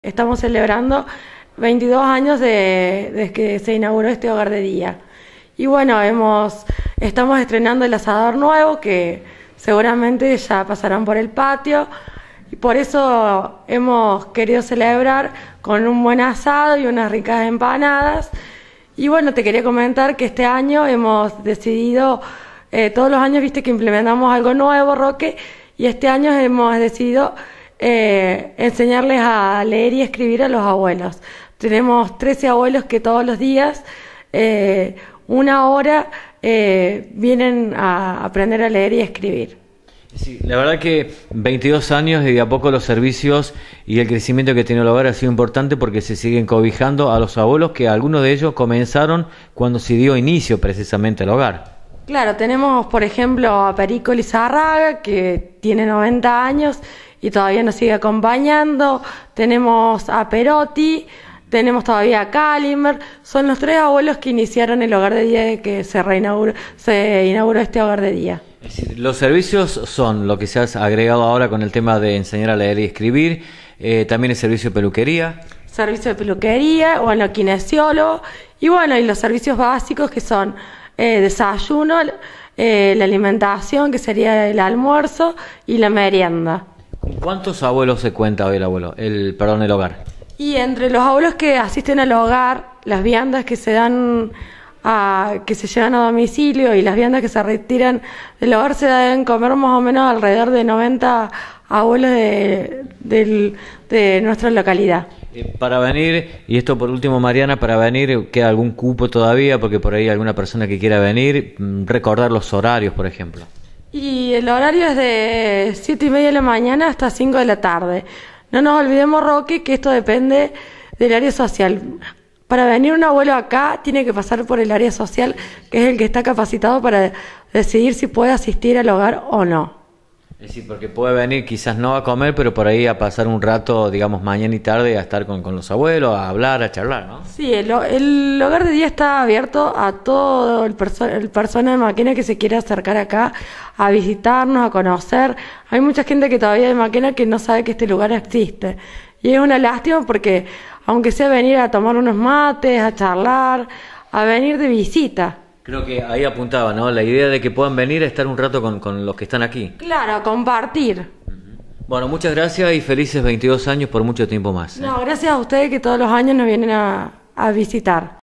Estamos celebrando 22 años de, desde que se inauguró este hogar de día. Y bueno, hemos, estamos estrenando el asador nuevo que seguramente ya pasarán por el patio. Y por eso hemos querido celebrar con un buen asado y unas ricas empanadas. Y bueno, te quería comentar que este año hemos decidido, eh, todos los años viste que implementamos algo nuevo, Roque, y este año hemos decidido eh, enseñarles a leer y escribir a los abuelos. Tenemos 13 abuelos que todos los días, eh, una hora, eh, vienen a aprender a leer y escribir. la verdad que 22 años y de a poco los servicios y el crecimiento que tiene el hogar ha sido importante porque se siguen cobijando a los abuelos que algunos de ellos comenzaron cuando se dio inicio precisamente al hogar. Claro, tenemos por ejemplo a Perico Lizarraga que tiene 90 años y todavía nos sigue acompañando. Tenemos a Perotti, tenemos todavía a Calimer. Son los tres abuelos que iniciaron el hogar de día que se, reinauguró, inauguró este hogar de día. los servicios son lo que se ha agregado ahora con el tema de enseñar a leer y escribir, eh, también el servicio de peluquería. Servicio de peluquería, bueno, kinesiólogo, y bueno, y los servicios básicos que son eh, desayuno, eh, la alimentación, que sería el almuerzo, y la merienda. ¿Cuántos abuelos se cuenta hoy el abuelo? El, perdón, el hogar. Y entre los abuelos que asisten al hogar, las viandas que se dan que se llevan a domicilio y las viandas que se retiran del hogar se deben comer más o menos alrededor de 90 abuelos de, nuestra localidad. Eh, para venir, y esto por último Mariana, para venir, ¿queda algún cupo todavía? Porque por ahí alguna persona que quiera venir, mm, recordar los horarios, por ejemplo. Y el horario es de 7 y media de la mañana hasta 5 de la tarde. No nos olvidemos, Roque, que esto depende del área social. Para venir un abuelo acá tiene que pasar por el área social, que es el que está capacitado para decidir si puede asistir al hogar o no. Es decir, porque puede venir quizás no a comer, pero por ahí a pasar un rato, digamos, mañana y tarde a estar con, con los abuelos, a hablar, a charlar, ¿no? Sí, el, hogar de día está abierto a todo el, persona el personal Maquena que se quiera acercar acá a visitarnos, a conocer. Hay mucha gente que todavía de Maquena que no sabe que este lugar existe. Y es una lástima porque, aunque sea venir a tomar unos mates, a charlar, a venir de visita. Creo que ahí apuntaba, ¿no? La idea de que puedan venir a estar un rato con, los que están aquí. Claro, compartir. Bueno, muchas gracias y felices 22 años por mucho tiempo más. ¿eh? No, gracias a ustedes que todos los años nos vienen a, a visitar.